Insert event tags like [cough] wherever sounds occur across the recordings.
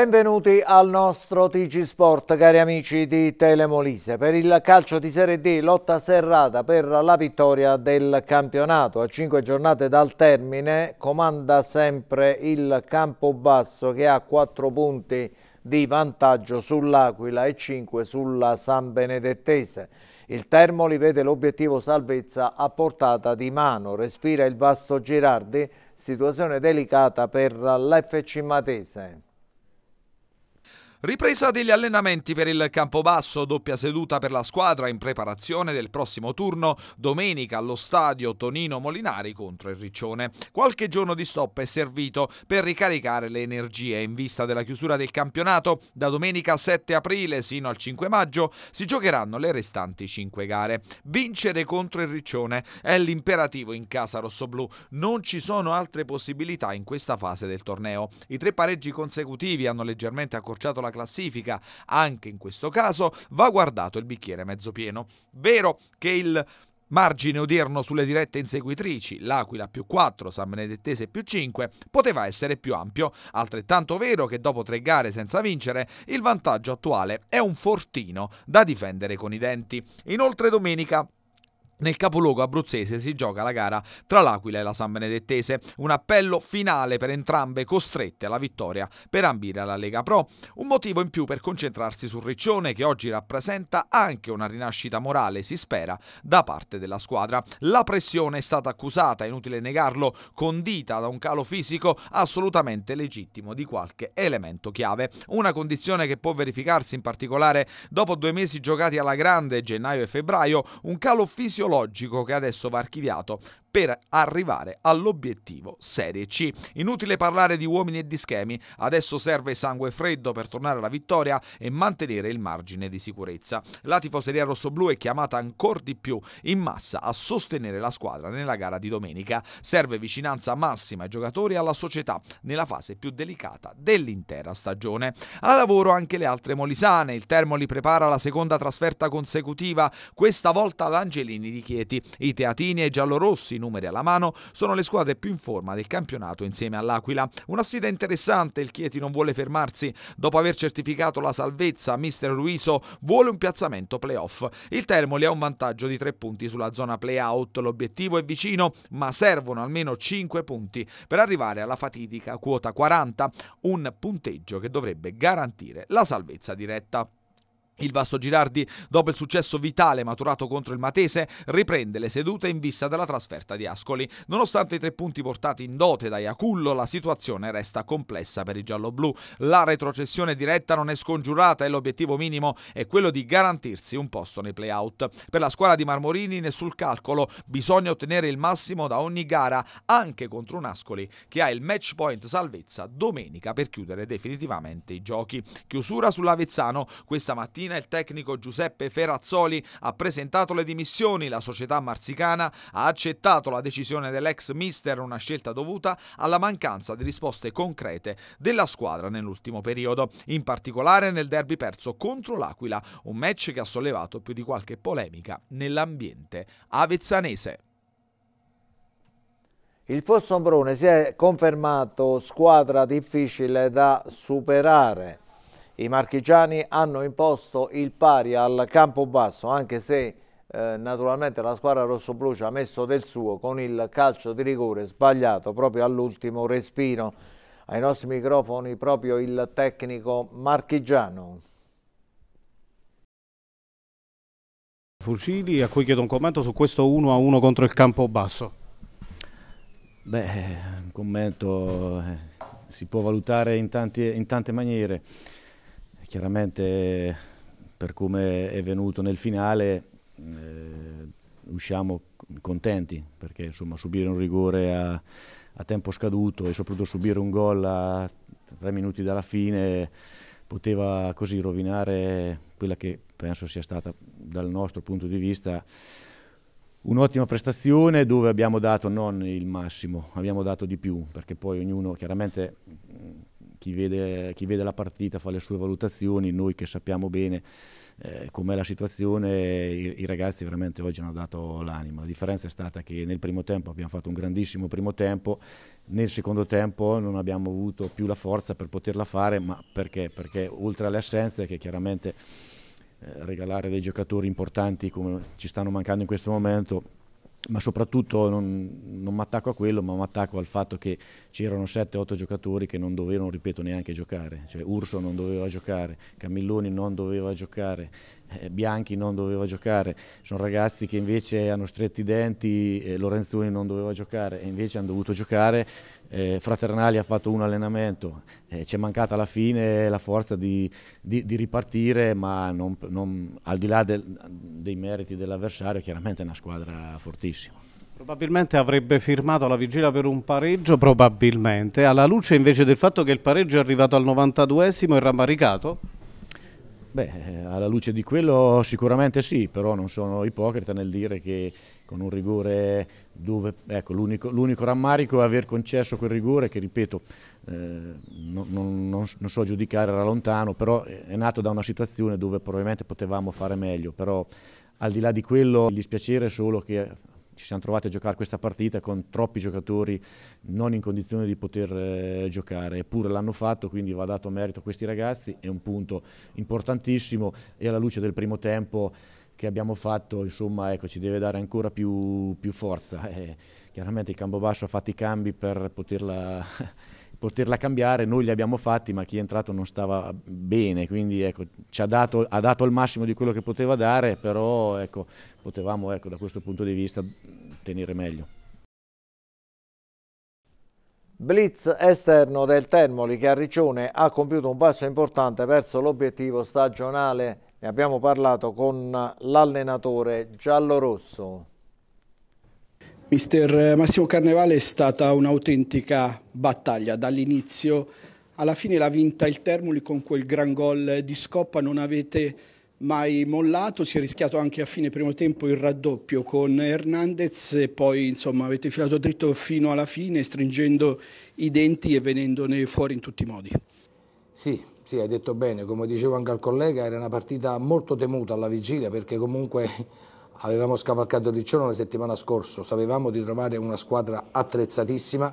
Benvenuti al nostro TG Sport, cari amici di Telemolise. Per il calcio di Serie D, lotta serrata per la vittoria del campionato. A cinque giornate dal termine comanda sempre il Campobasso che ha quattro punti di vantaggio sull'Aquila e cinque sulla San Benedettese. Il Termoli vede l'obiettivo salvezza a portata di mano, respira il vasto Girardi, situazione delicata per l'FC Matese. Ripresa degli allenamenti per il Campobasso, doppia seduta per la squadra in preparazione del prossimo turno, domenica allo stadio Tonino Molinari contro il Riccione. Qualche giorno di stop è servito per ricaricare le energie in vista della chiusura del campionato. Da domenica 7 aprile sino al 5 maggio si giocheranno le restanti 5 gare. Vincere contro il Riccione è l'imperativo in casa rossoblù. Non ci sono altre possibilità in questa fase del torneo. I tre pareggi consecutivi hanno leggermente accorciato la la classifica. Anche in questo caso va guardato il bicchiere mezzo pieno. Vero che il Margine odierno sulle dirette inseguitrici, l'Aquila più 4, San Benedettese più 5, poteva essere più ampio. Altrettanto vero che dopo tre gare senza vincere, il vantaggio attuale è un fortino da difendere con i denti. Inoltre domenica nel capoluogo abruzzese si gioca la gara tra l'Aquila e la San Benedettese, un appello finale per entrambe costrette alla vittoria per ambire alla Lega Pro, un motivo in più per concentrarsi sul Riccione che oggi rappresenta anche una rinascita morale, si spera, da parte della squadra. La pressione è stata accusata, inutile negarlo, condita da un calo fisico assolutamente legittimo di qualche elemento chiave, una condizione che può verificarsi in particolare dopo due mesi giocati alla grande, gennaio e febbraio, un calo fisiologico patologico che adesso va archiviato per arrivare all'obiettivo Serie C. Inutile parlare di uomini e di schemi, adesso serve sangue freddo per tornare alla vittoria e mantenere il margine di sicurezza. La tifoseria rossoblu è chiamata ancora di più in massa a sostenere la squadra nella gara di domenica. Serve vicinanza massima ai giocatori e alla società nella fase più delicata dell'intera stagione. A lavoro anche le altre molisane, il Termoli prepara la seconda trasferta consecutiva, questa volta l'Angelini di di Chieti. I teatini e i giallorossi, numeri alla mano, sono le squadre più in forma del campionato insieme all'Aquila. Una sfida interessante, il Chieti non vuole fermarsi. Dopo aver certificato la salvezza, mister Ruiso vuole un piazzamento playoff. Il Termoli ha un vantaggio di tre punti sulla zona playout. L'obiettivo è vicino, ma servono almeno 5 punti per arrivare alla fatidica quota 40, un punteggio che dovrebbe garantire la salvezza diretta. Il Vasto Girardi, dopo il successo vitale maturato contro il Matese, riprende le sedute in vista della trasferta di Ascoli. Nonostante i tre punti portati in dote da Iacullo, la situazione resta complessa per i gialloblu. La retrocessione diretta non è scongiurata e l'obiettivo minimo è quello di garantirsi un posto nei playout. Per la squadra di Marmorini, nessun calcolo, bisogna ottenere il massimo da ogni gara, anche contro un Ascoli che ha il match point salvezza domenica per chiudere definitivamente i giochi. Chiusura sull'Avezzano questa mattina Fiorentina il tecnico Giuseppe Ferazzoli ha presentato le dimissioni. La società marzicana ha accettato la decisione dell'ex mister, una scelta dovuta alla mancanza di risposte concrete della squadra nell'ultimo periodo, in particolare nel derby perso contro l'Aquila, un match che ha sollevato più di qualche polemica nell'ambiente avezzanese. Il Fossombrone si è confermato squadra difficile da superare. I marchigiani hanno imposto il pari al campo basso anche se eh, naturalmente la squadra rossoblu ci ha messo del suo con il calcio di rigore sbagliato proprio all'ultimo respiro. Ai nostri microfoni proprio il tecnico marchigiano. Fucili a cui chiedo un commento su questo 1-1 a contro il campo basso Beh, un commento eh, si può valutare in, tanti, in tante maniere chiaramente per come è venuto nel finale eh, usciamo contenti perché insomma, subire un rigore a, a, tempo scaduto e soprattutto subire un gol a tre minuti dalla fine poteva così rovinare quella che penso sia stata dal nostro punto di vista Un'ottima prestazione dove abbiamo dato non il massimo, abbiamo dato di più, perché poi ognuno chiaramente chi vede, chi vede, la partita fa le sue valutazioni, noi che sappiamo bene eh, com'è la situazione, i, i, ragazzi veramente oggi hanno dato l'anima. La differenza è stata che nel primo tempo abbiamo fatto un grandissimo primo tempo, nel secondo tempo non abbiamo avuto più la forza per poterla fare, ma perché? Perché oltre alle assenze che chiaramente eh, regalare dei giocatori importanti come ci stanno mancando in questo momento ma soprattutto non, non mi attacco a quello, ma mi attacco al fatto che c'erano 7-8 giocatori che non dovevano, ripeto, neanche giocare. Cioè, Urso non doveva giocare, Camilloni non doveva giocare, eh, Bianchi non doveva giocare. Sono ragazzi che invece hanno stretti i denti, eh, Lorenzoni non doveva giocare e invece hanno dovuto giocare eh, Fraternali ha fatto un allenamento, eh, ci è mancata alla fine la forza di, di, di ripartire, ma non, non, al di là del, dei meriti dell'avversario, chiaramente è una squadra fortissima. Probabilmente avrebbe firmato alla vigilia per un pareggio, probabilmente, alla luce invece del fatto che il pareggio è arrivato al 92esimo e rammaricato? Beh, eh, alla luce di quello sicuramente sì, però non sono ipocrita nel dire che con un rigore dove ecco, l'unico, rammarico è aver concesso quel rigore che ripeto eh, non, non, non, so giudicare era lontano però è nato da una situazione dove probabilmente potevamo fare meglio però al di là di quello il dispiacere è solo che ci siamo trovati a giocare questa partita con troppi giocatori non in condizione di poter eh, giocare, eppure l'hanno fatto, quindi va dato merito a questi ragazzi, è un punto importantissimo e alla luce del primo tempo che abbiamo fatto insomma, ecco, ci deve dare ancora più, più forza. [laughs] Eh, chiaramente il Campobasso ha fatto i cambi per poterla, [laughs] poterla, cambiare, noi li abbiamo fatti ma chi è entrato non stava bene, quindi ecco, ci ha dato, ha dato, il massimo di quello che poteva dare, però ecco, potevamo ecco, da questo punto di vista tenere meglio. Blitz esterno del Termoli che a Riccione ha compiuto un passo importante verso l'obiettivo stagionale ne abbiamo parlato con l'allenatore giallorosso. Mister Massimo Carnevale è stata un'autentica battaglia dall'inizio alla fine l'ha vinta il Termoli con quel gran gol di Scoppa, non avete mai mollato, si è rischiato anche a fine primo tempo il raddoppio con Hernandez e poi insomma avete filato dritto fino alla fine stringendo i denti e venendone fuori in tutti i modi. Sì, sì, hai detto bene, come dicevo anche al collega, era una partita molto temuta alla vigilia perché comunque [laughs] avevamo scavalcato il Riccione la settimana scorsa, sapevamo di trovare una squadra attrezzatissima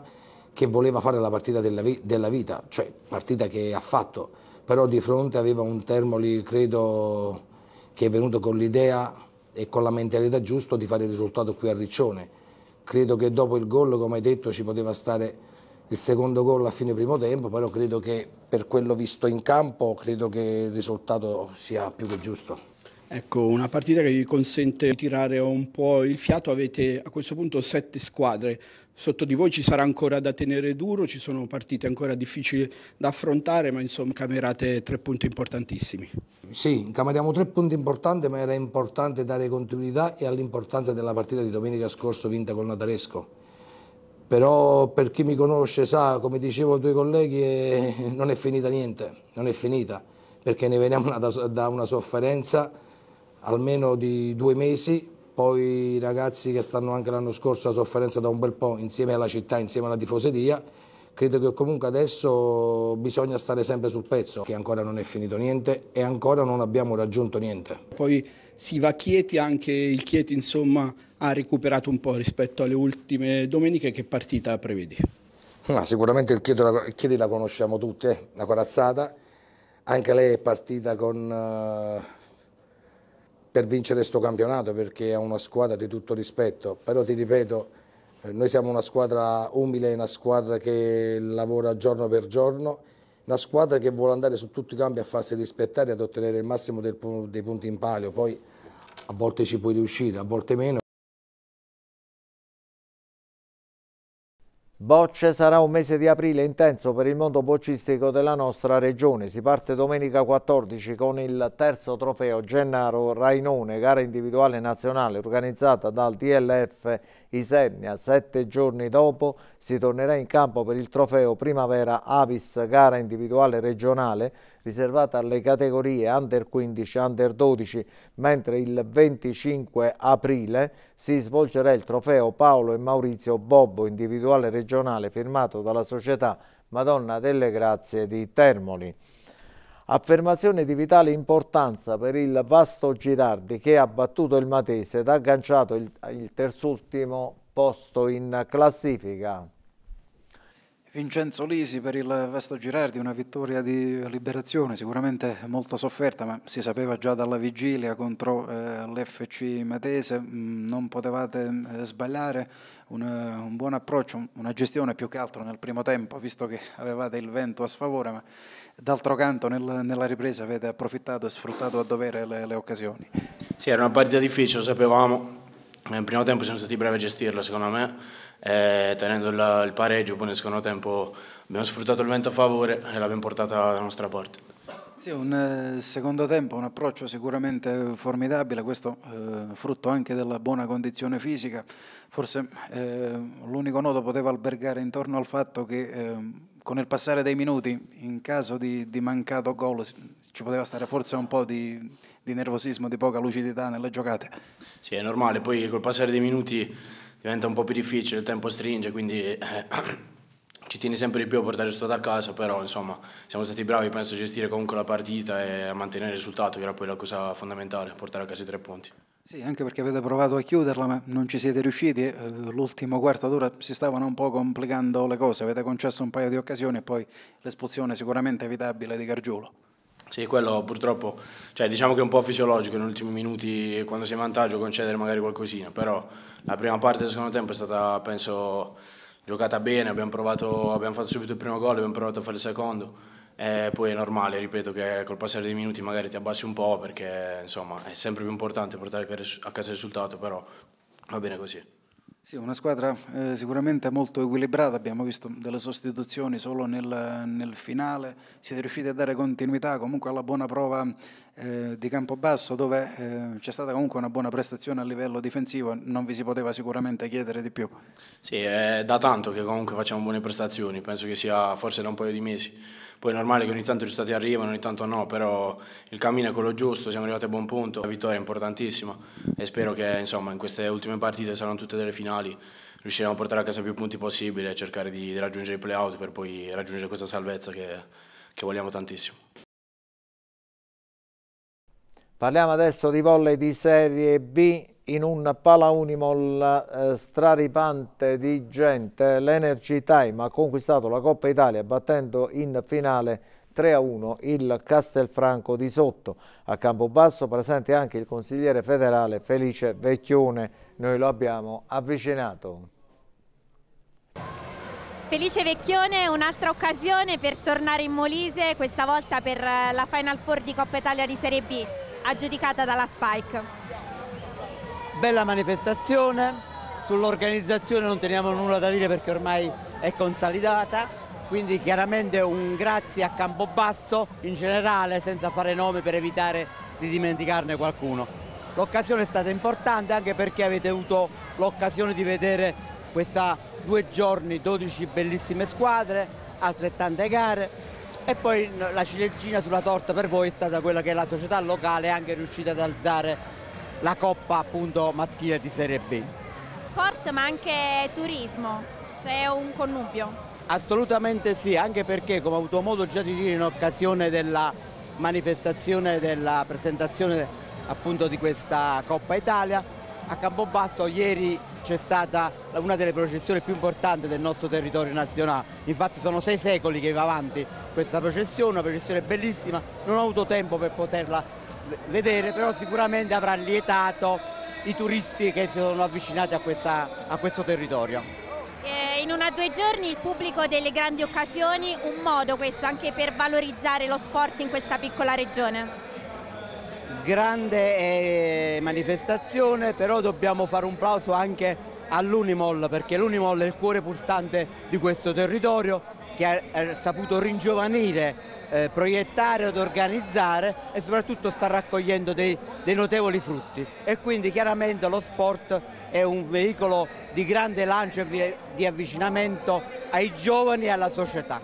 che voleva fare la partita della, vi della vita, cioè partita che ha fatto, però di fronte aveva un Termoli, credo, che è venuto con l'idea e con la mentalità giusta di fare il risultato qui a Riccione. Credo che dopo il gol, come hai detto, ci poteva stare il secondo gol a fine primo tempo, però credo che per quello visto in campo credo che il risultato sia più che giusto. Ecco, una partita che vi consente di tirare un po' il fiato, avete a questo punto sette squadre, sotto di voi ci sarà ancora da tenere duro, ci sono partite ancora difficili da affrontare, ma insomma camerate tre punti importantissimi. Sì, incameriamo tre punti importanti, ma era importante dare continuità e all'importanza della partita di domenica scorso vinta col Nataresco però per chi mi conosce sa, come dicevo ai tuoi colleghi, eh, non è finita niente, non è finita, perché ne veniamo da, da, una sofferenza almeno di due mesi, poi i ragazzi che stanno anche l'anno scorso la sofferenza da un bel po' insieme alla città, insieme alla tifoseria, credo che comunque adesso bisogna stare sempre sul pezzo, che ancora non è finito niente e ancora non abbiamo raggiunto niente. Poi si va Chieti, anche il Chieti insomma, ha recuperato un po' rispetto alle ultime domeniche, che partita prevedi? No, sicuramente il Chieti, il Chieti, la conosciamo tutti, la eh, corazzata, anche lei è partita con, eh, per vincere questo campionato perché è una squadra di tutto rispetto, però ti ripeto eh, noi siamo una squadra umile, una squadra che lavora giorno per giorno, una squadra che vuole andare su tutti i campi a farsi rispettare e ad ottenere il massimo del, dei punti in palio. Poi a volte ci puoi riuscire, a volte meno. Bocce sarà un mese di aprile intenso per il mondo boccistico della nostra regione. Si parte domenica 14 con il terzo trofeo Gennaro Rainone, gara individuale nazionale organizzata dal DLF Isernia. Sette giorni dopo si tornerà in campo per il trofeo Primavera Avis, gara individuale regionale riservata alle categorie Under 15 e Under 12, mentre il 25 aprile si svolgerà il trofeo Paolo e Maurizio Bobbo, individuale regionale firmato dalla società Madonna delle Grazie di Termoli. Affermazione di vitale importanza per il vasto Girardi che ha battuto il Matese ed ha agganciato il, il terzultimo posto in classifica. Vincenzo Lisi per il Vesto Girardi, una vittoria di liberazione sicuramente molto sofferta, ma si sapeva già dalla vigilia contro eh, l'FC Matese, mm, non potevate eh, sbagliare, un, un, buon approccio, una gestione più che altro nel primo tempo, visto che avevate il vento a sfavore, ma d'altro canto nel, nella ripresa avete approfittato e sfruttato a dovere le, le occasioni. Sì, era una partita difficile, lo sapevamo, nel primo tempo siamo stati bravi a gestirla, secondo me, eh, tenendo la, il pareggio, poi nel secondo tempo abbiamo sfruttato il vento a favore e l'abbiamo portata dalla nostra parte. Sì, un eh, secondo tempo, un approccio sicuramente formidabile, questo eh, frutto anche della buona condizione fisica, forse eh, l'unico nodo poteva albergare intorno al fatto che ehm, con il passare dei minuti, in caso di, di mancato gol, ci poteva stare forse un po' di di nervosismo, di poca lucidità nelle giocate. Sì, è normale, poi col passare dei minuti diventa un po' più difficile, il tempo stringe, quindi eh, ci tieni sempre di più a portare il tutto a casa, però insomma siamo stati bravi, penso, a gestire comunque la partita e a mantenere il risultato, che era poi la cosa fondamentale, portare a casa i tre punti. Sì, anche perché avete provato a chiuderla ma non ci siete riusciti, eh, l'ultimo quarto d'ora si stavano un po' complicando le cose, avete concesso un paio di occasioni e poi l'espulsione sicuramente evitabile di Gargiulo. Sì, quello purtroppo, cioè, diciamo che è un po' fisiologico in ultimi minuti quando sei in vantaggio concedere magari qualcosina, però la prima parte del secondo tempo è stata, penso, giocata bene, abbiamo, provato, abbiamo fatto subito il primo gol, abbiamo provato a fare il secondo. E poi è normale, ripeto, che col passare dei minuti magari ti abbassi un po' perché insomma è sempre più importante portare a casa il risultato, però va bene così. Sì, una squadra eh, sicuramente molto equilibrata, abbiamo visto delle sostituzioni solo nel, nel, finale, siete riusciti a dare continuità comunque alla buona prova eh, di basso dove eh, c'è stata comunque una buona prestazione a livello difensivo, non vi si poteva sicuramente chiedere di più. Sì, è da tanto che comunque facciamo buone prestazioni, penso che sia forse da un paio di mesi poi è normale che ogni tanto i risultati arrivano, ogni tanto no, però il cammino è quello giusto, siamo arrivati a buon punto, la vittoria è importantissima e spero che insomma, in queste ultime partite saranno tutte delle finali, riusciremo a portare a casa più punti possibile e cercare di, di raggiungere i playout per poi raggiungere questa salvezza che, che vogliamo tantissimo. Parliamo adesso di volley di Serie B, in un pala Unimol eh, straripante di gente, l'Energy Time ha conquistato la Coppa Italia battendo in finale 3-1 il Castelfranco di Sotto. A Campobasso presente anche il consigliere federale Felice Vecchione, noi lo abbiamo avvicinato. Felice Vecchione, un'altra occasione per tornare in Molise, questa volta per eh, la Final Four di Coppa Italia di Serie B, aggiudicata dalla Spike bella manifestazione, sull'organizzazione non teniamo nulla da dire perché ormai è consolidata, quindi chiaramente un grazie a Campobasso in generale senza fare nome per evitare di dimenticarne qualcuno. L'occasione è stata importante anche perché avete avuto l'occasione di vedere questa due giorni, 12 bellissime squadre, altrettante gare e poi la ciliegina sulla torta per voi è stata quella che la società locale è anche riuscita ad alzare la Coppa appunto maschile di Serie B. Sport ma anche turismo, se è un connubio. Assolutamente sì, anche perché come ho avuto modo già di dire in occasione della manifestazione della presentazione appunto di questa Coppa Italia, a Campobasso ieri c'è stata una delle processioni più importanti del nostro territorio nazionale. Infatti sono sei secoli che va avanti questa processione, una processione bellissima, non ho avuto tempo per poterla vedere, però sicuramente avrà lietato i turisti che si sono avvicinati a, questa, a questo territorio eh, in una due giorni il pubblico delle grandi occasioni, un modo questo anche per valorizzare lo sport in questa piccola regione? Grande eh, manifestazione, però dobbiamo fare un plauso anche all'Unimol perché l'Unimol è il cuore pulsante di questo territorio che ha saputo ringiovanire eh, proiettare ed organizzare e soprattutto sta raccogliendo dei, dei notevoli frutti e quindi chiaramente lo sport è un veicolo di grande lancio e di avvicinamento ai giovani e alla società.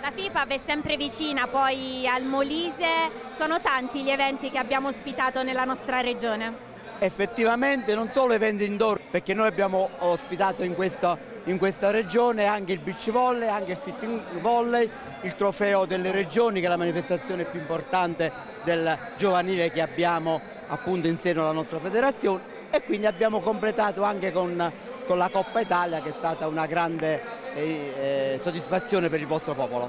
La FIPAB è sempre vicina poi al Molise, sono tanti gli eventi che abbiamo ospitato nella nostra regione. Effettivamente non solo eventi indoor, perché noi abbiamo ospitato in questa in questa regione, anche il beach volley, anche il sitting volley, il trofeo delle regioni che è la manifestazione più importante del giovanile che abbiamo appunto in seno alla nostra federazione e quindi abbiamo completato anche con, con la Coppa Italia che è stata una grande eh, eh soddisfazione per il vostro popolo.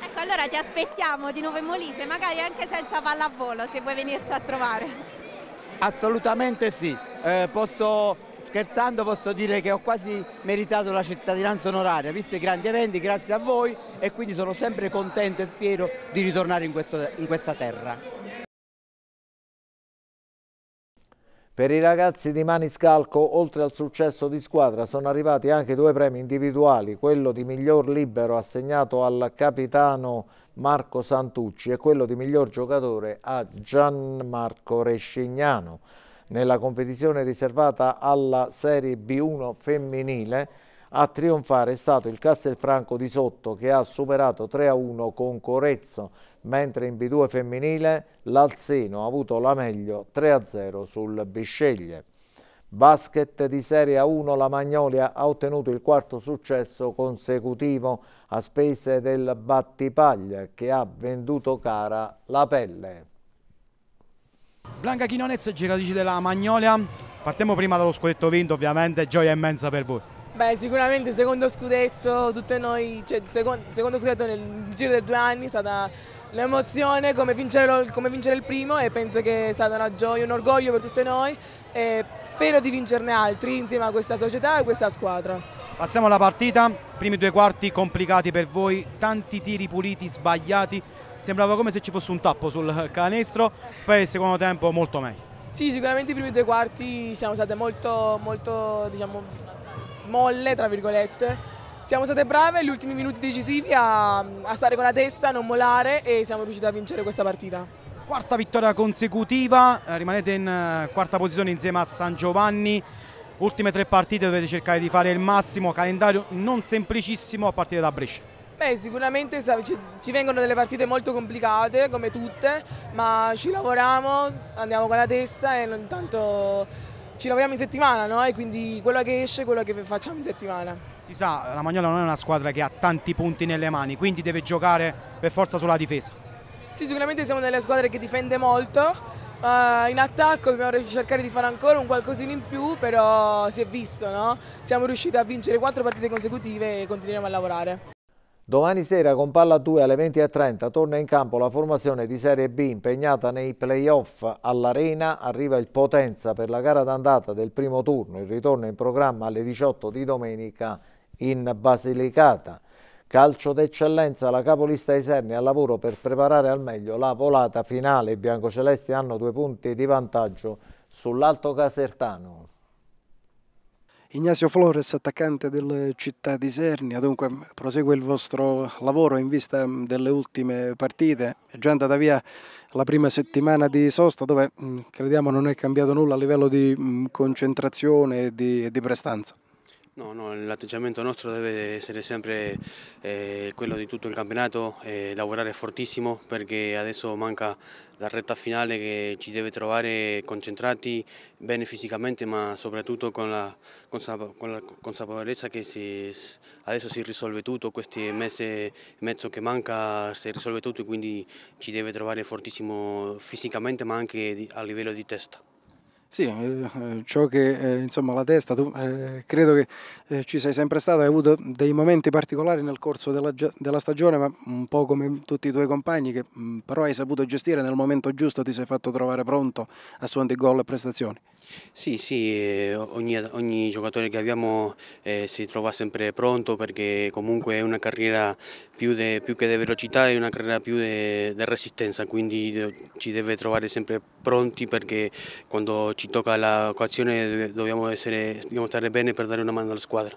Ecco, allora ti aspettiamo di nuovo in Molise, magari anche senza pallavolo, se vuoi venirci a trovare. Assolutamente sì, eh, posso scherzando posso dire che ho quasi meritato la cittadinanza onoraria, visto i grandi eventi, grazie a voi e quindi sono sempre contento e fiero di ritornare in, questo, in questa terra. Per i ragazzi di Maniscalco, oltre al successo di squadra, sono arrivati anche due premi individuali, quello di miglior libero assegnato al capitano Marco Santucci e quello di miglior giocatore a Gianmarco Rescignano nella competizione riservata alla Serie B1 femminile. A trionfare è stato il Castelfranco di Sotto che ha superato 3-1 con Corezzo, mentre in B2 femminile l'Alzeno ha avuto la meglio 3-0 sul Bisceglie. Basket di Serie A1 la Magnolia ha ottenuto il quarto successo consecutivo a spese del Battipaglia che ha venduto cara la pelle. Blanca Chinonez, giocatrice della Magnolia. Partiamo prima dallo scudetto vinto, ovviamente, gioia immensa per voi. Beh, sicuramente secondo scudetto, tutte noi, cioè, secondo, secondo scudetto nel giro dei due anni è stata l'emozione come, come vincere, il primo e penso che è stata una gioia, un orgoglio per tutte noi e spero di vincerne altri insieme a questa società e a questa squadra. Passiamo alla partita, primi due quarti complicati per voi, tanti tiri puliti, sbagliati, sembrava come se ci fosse un tappo sul canestro, poi il secondo tempo molto meglio. Sì, sicuramente i primi due quarti siamo state molto, molto diciamo, molle, tra virgolette. Siamo state brave negli ultimi minuti decisivi a, a stare con la testa, a non molare e siamo riusciti a vincere questa partita. Quarta vittoria consecutiva, eh, rimanete in eh, quarta posizione insieme a San Giovanni. Ultime tre partite dovete cercare di fare il massimo, calendario non semplicissimo a partire da Brescia. Beh, sicuramente ci vengono delle partite molto complicate, come tutte, ma ci lavoriamo, andiamo con la testa e intanto ci lavoriamo in settimana, no? E quindi quello che esce è quello che facciamo in settimana. Si sa, la Magnola non è una squadra che ha tanti punti nelle mani, quindi deve giocare per forza sulla difesa. Sì, sicuramente siamo delle squadre che difende molto. Uh, in attacco dobbiamo cercare di fare ancora un qualcosino in più, però si è visto, no? Siamo riusciti a vincere quattro partite consecutive e continueremo a lavorare. Domani sera con palla 2 alle 20.30 torna in campo la formazione di Serie B impegnata nei playoff all'Arena. Arriva il Potenza per la gara d'andata del primo turno. Il ritorno in programma alle 18 di domenica in Basilicata. Calcio d'eccellenza, la capolista Iserni al lavoro per preparare al meglio la volata finale. I biancocelesti hanno due punti di vantaggio sull'Alto Casertano. Ignacio Flores, attaccante del Città di Sernia, dunque prosegue il vostro lavoro in vista delle ultime partite, è già andata via la prima settimana di sosta dove mm, crediamo non è cambiato nulla a livello di mm, concentrazione e di, e di prestanza. No, no, l'atteggiamento nostro deve essere sempre eh, quello di tutto il campionato, eh, lavorare fortissimo perché adesso manca la retta finale che ci deve trovare concentrati bene fisicamente ma soprattutto con la, consap con la consapevolezza che si, adesso si risolve tutto, questi mesi e mezzo che manca si risolve tutto e quindi ci deve trovare fortissimo fisicamente ma anche a livello di testa. Sì, eh, ciò che eh, insomma la testa, tu eh, credo che eh, ci sei sempre stato, hai avuto dei momenti particolari nel corso della, della, stagione, ma un po' come tutti i tuoi compagni, che mh, mm, però hai saputo gestire nel momento giusto, ti sei fatto trovare pronto a suon di gol e prestazioni. Sì, sì, ogni, ogni, giocatore che abbiamo eh, si trova sempre pronto perché comunque è una carriera più, de, più che di velocità, è una carriera più di resistenza, quindi ci deve trovare sempre pronti perché quando ci tocca l'occasione dobbiamo, dobbiamo stare bene per dare una mano alla squadra.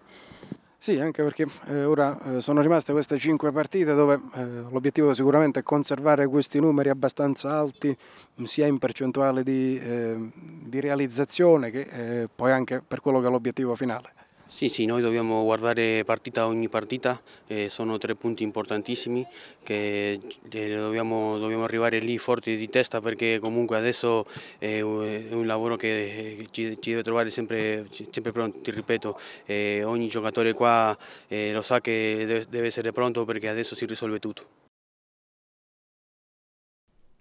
Sì, anche perché eh, ora eh, sono rimaste queste cinque partite dove eh, l'obiettivo sicuramente è conservare questi numeri abbastanza alti sia in percentuale di, eh, di realizzazione che eh, poi anche per quello che è l'obiettivo finale. Sì, sì, noi dobbiamo guardare partita ogni partita, eh, sono tre punti importantissimi che eh, dobbiamo, dobbiamo, arrivare lì forti di testa perché comunque adesso è un lavoro che ci, ci deve trovare sempre, sempre, pronti, ripeto, ogni giocatore qua lo sa che deve, deve essere pronto perché adesso si risolve tutto.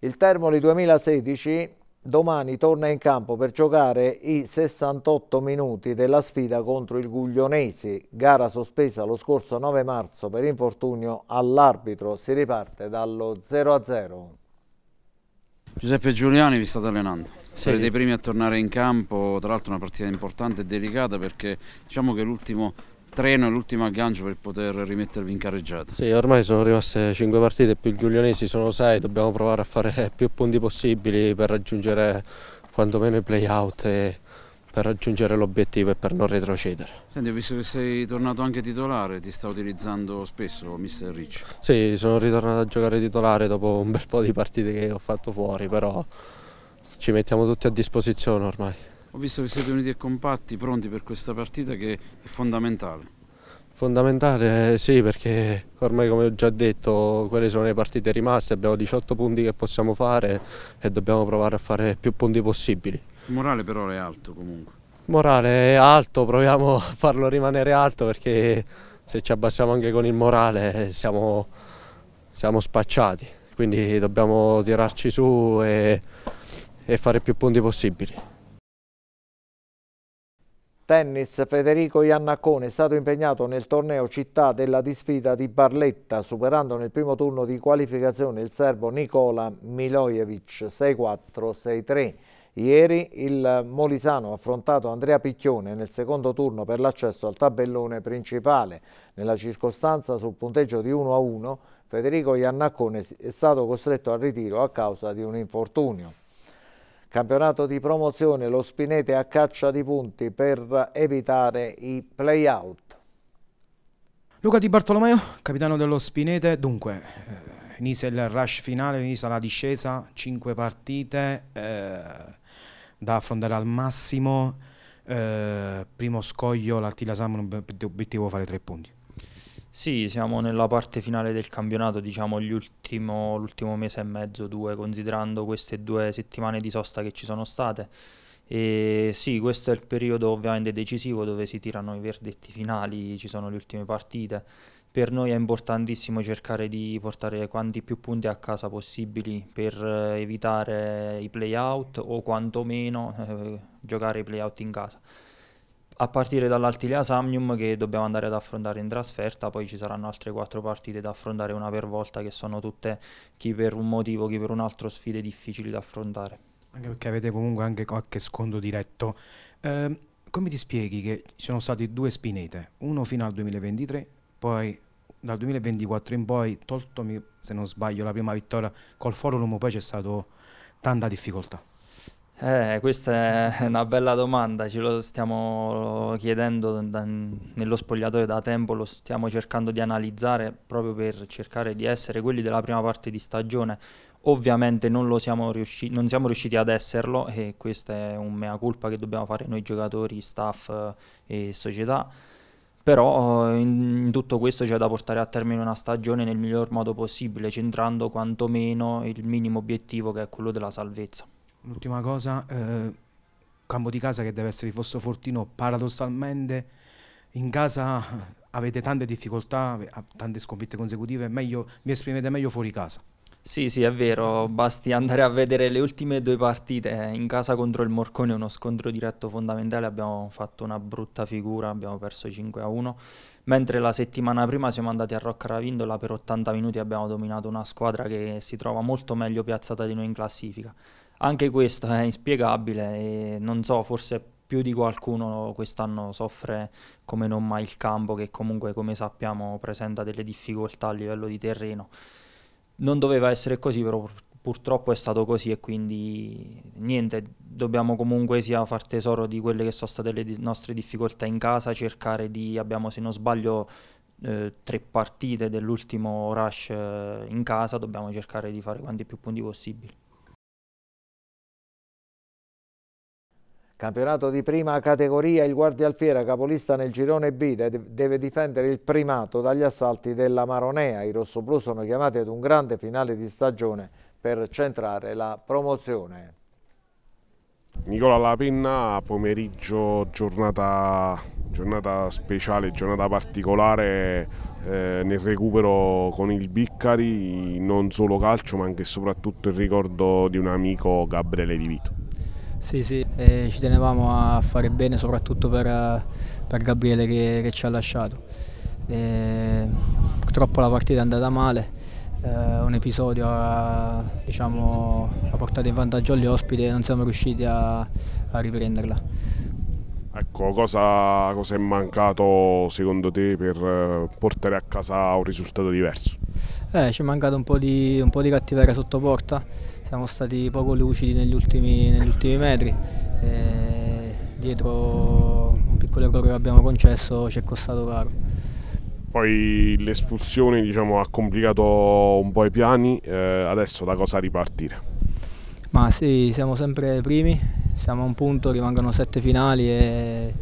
Il Termoli 2016 domani torna in campo per giocare i 68 minuti della sfida contro il Guglionesi, gara sospesa lo scorso 9 marzo per infortunio all'arbitro, si riparte dallo 0-0. a Giuseppe Giuliani vi state allenando, siete sì. i primi a tornare in campo, tra l'altro una partita importante e delicata perché diciamo che l'ultimo treno e l'ultima al per poter rimettervi in carreggiata. Sì, ormai sono rimaste 5 partite, più il Giulionesi sono 6, dobbiamo provare a fare [laughs] più punti possibili per raggiungere quantomeno i play-out e per raggiungere l'obiettivo e per non retrocedere. Senti, ho visto che sei tornato anche titolare, ti sta utilizzando spesso mister Ricci? Sì, sono ritornato a giocare titolare dopo un bel po' di partite che ho fatto fuori, però ci mettiamo tutti a disposizione ormai. Ho visto che siete uniti e compatti, pronti per questa partita che è fondamentale. Fondamentale eh, sì perché ormai come ho già detto quelle sono le partite rimaste, abbiamo 18 punti che possiamo fare e dobbiamo provare a fare più punti possibili. Il morale però è alto comunque. Il morale è alto, proviamo a farlo rimanere alto perché se ci abbassiamo anche con il morale siamo, siamo spacciati, quindi dobbiamo tirarci su e, e fare più punti possibili. Tennis Federico Iannaccone è stato impegnato nel torneo città della disfida di Barletta, superando nel primo turno di qualificazione il serbo Nicola Milojevic 6-4-6-3. Ieri il Molisano ha affrontato Andrea Picchione nel secondo turno per l'accesso al tabellone principale. Nella circostanza sul punteggio di 1-1 Federico Iannaccone è stato costretto al ritiro a causa di un infortunio. Campionato di promozione, lo Spinete a caccia di punti per evitare i play-out. Luca Di Bartolomeo, capitano dello Spinete, dunque eh, inizia il rush finale, inizia la discesa, 5 partite eh, da affrontare al massimo, eh, primo scoglio l'Artila Samu, obiettivo fare 3 punti. Sì, siamo nella parte finale del campionato, diciamo l'ultimo, l'ultimo mese e mezzo, due, considerando queste due settimane di sosta che ci sono state. E sì, questo è il periodo ovviamente decisivo dove si tirano i verdetti finali, ci sono le ultime partite. Per noi è importantissimo cercare di portare quanti più punti a casa possibili per eh, evitare i playout o quantomeno eh, [laughs] giocare i playout in casa a partire dall'Altilia Samnium che dobbiamo andare ad affrontare in trasferta, poi ci saranno altre quattro partite da affrontare una per volta che sono tutte chi per un motivo, chi per un altro sfide difficili da affrontare. Anche perché avete comunque anche qualche scondo diretto. Eh, come ti spieghi che ci sono stati due spinete, uno fino al 2023, poi dal 2024 in poi, toltomi se non sbaglio la prima vittoria col Forum, poi c'è stata tanta difficoltà. Eh, questa è una bella domanda, ce lo stiamo chiedendo da, nello spogliatoio da tempo, lo stiamo cercando di analizzare proprio per cercare di essere quelli della prima parte di stagione. Ovviamente non, siamo, riusci- non siamo riusciti ad esserlo e questa è un mea culpa che dobbiamo fare noi giocatori, staff eh, e società però eh, in tutto questo c'è da portare a termine una stagione nel miglior modo possibile, centrando quantomeno il minimo obiettivo che è quello della salvezza. L'ultima cosa, eh, campo di casa che deve essere di Fosso Fortino, paradossalmente in casa avete tante difficoltà, tante sconfitte consecutive, meglio, vi esprimete meglio fuori casa. Sì, sì, è vero, basti andare a vedere le ultime due partite eh, in casa contro il Morcone, uno scontro diretto fondamentale, abbiamo fatto una brutta figura, abbiamo perso 5 a 1, mentre la settimana prima siamo andati a Rocca Ravindola per 80 minuti abbiamo dominato una squadra che si trova molto meglio piazzata di noi in classifica. Anche questo è inspiegabile e non so, forse più di qualcuno quest'anno soffre come non mai il campo che comunque come sappiamo presenta delle difficoltà a livello di terreno. Non doveva essere così, però purtroppo è stato così e quindi niente, dobbiamo comunque sia far tesoro di quelle che sono state le di nostre difficoltà in casa, cercare di, abbiamo se non sbaglio eh, tre partite dell'ultimo rush eh, in casa, dobbiamo cercare di fare quanti più punti possibili. Campionato di prima categoria, il Guardia Alfiera, capolista nel girone B, deve difendere il primato dagli assalti della Maronea. I rossoblù sono chiamati ad un grande finale di stagione per centrare la promozione. Nicola Lapinna, pomeriggio, giornata, giornata speciale, giornata particolare eh, nel recupero con il Biccari, non solo calcio ma anche e soprattutto il ricordo di un amico Gabriele Di Vito. Sì, sì, eh, ci tenevamo a fare bene soprattutto per, per Gabriele che, che, ci ha lasciato. Eh, purtroppo la partita è andata male, eh, un episodio diciamo, ha, diciamo, portato in vantaggio agli ospiti e non siamo riusciti a, a riprenderla. Ecco, cosa, cosa, è mancato secondo te per eh, portare a casa un risultato diverso? Eh, ci è mancato un po' di, un po di cattiveria sotto porta siamo stati poco lucidi negli ultimi, negli ultimi metri. E eh, dietro un piccolo errore che abbiamo concesso ci è costato caro. Poi l'espulsione diciamo, ha complicato un po' i piani, eh, adesso da cosa ripartire? Ma sì, siamo sempre primi, siamo a un punto, rimangono sette finali e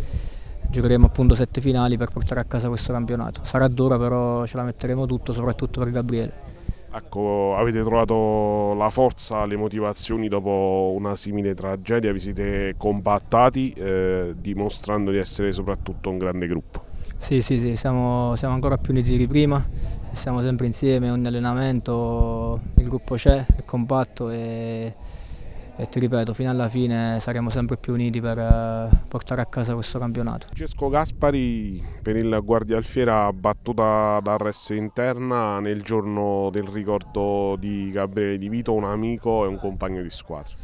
giocheremo appunto sette finali per portare a casa questo campionato. Sarà dura però ce la metteremo tutto, soprattutto per Gabriele. Ecco, avete trovato la forza, le motivazioni dopo una simile tragedia, vi siete compattati eh, dimostrando di essere soprattutto un grande gruppo. Sì, sì, sì, siamo, siamo ancora più uniti di prima, siamo sempre insieme, ogni allenamento, il gruppo c'è, è compatto e e ti ripeto, fino alla fine saremo sempre più uniti per eh, portare a casa questo campionato. Francesco Gaspari per il Guardia Alfiera battuta dal resto interna nel giorno del ricordo di Gabriele Di Vito, un amico e un compagno di squadra.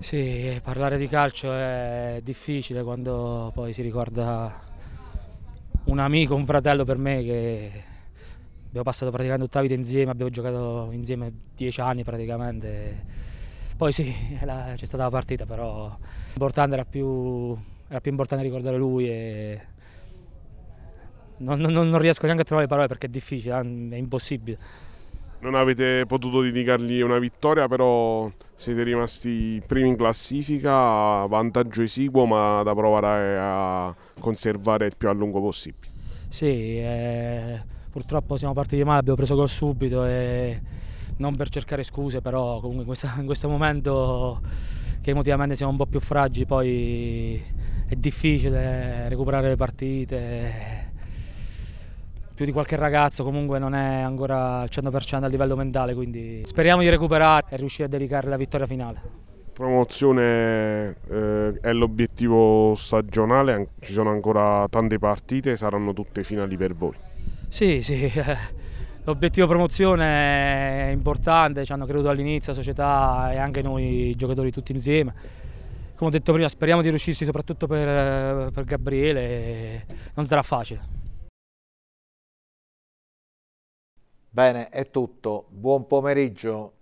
Sì, parlare di calcio è difficile quando poi si ricorda un amico, un fratello per me che abbiamo passato praticamente tutta la vita insieme, abbiamo giocato insieme dieci anni praticamente poi sì, [laughs] c'è stata la partita, però l'importante era più, era più importante ricordare lui e non, non, non, riesco neanche a trovare le parole perché è difficile, ah, è impossibile. Non avete potuto dedicargli una vittoria, però siete rimasti primi in classifica, vantaggio esiguo, ma da provare a conservare il più a lungo possibile. Sì, eh, purtroppo siamo partiti male, abbiamo preso gol subito e non per cercare scuse, però comunque in, questa, [laughs] in questo momento che emotivamente siamo un po' più fragili, poi è difficile recuperare le partite. Più di qualche ragazzo comunque non è ancora al 100% a livello mentale, quindi speriamo di recuperare e riuscire a dedicare la vittoria finale promozione eh, è l'obiettivo stagionale, ci sono ancora tante partite, saranno tutte finali per voi. Sì, sì, [laughs] eh, L'obiettivo promozione è importante, ci hanno creduto all'inizio la società e anche noi giocatori tutti insieme. Come ho detto prima, speriamo di riuscirci soprattutto per, per Gabriele, non sarà facile. Bene, è tutto. Buon pomeriggio.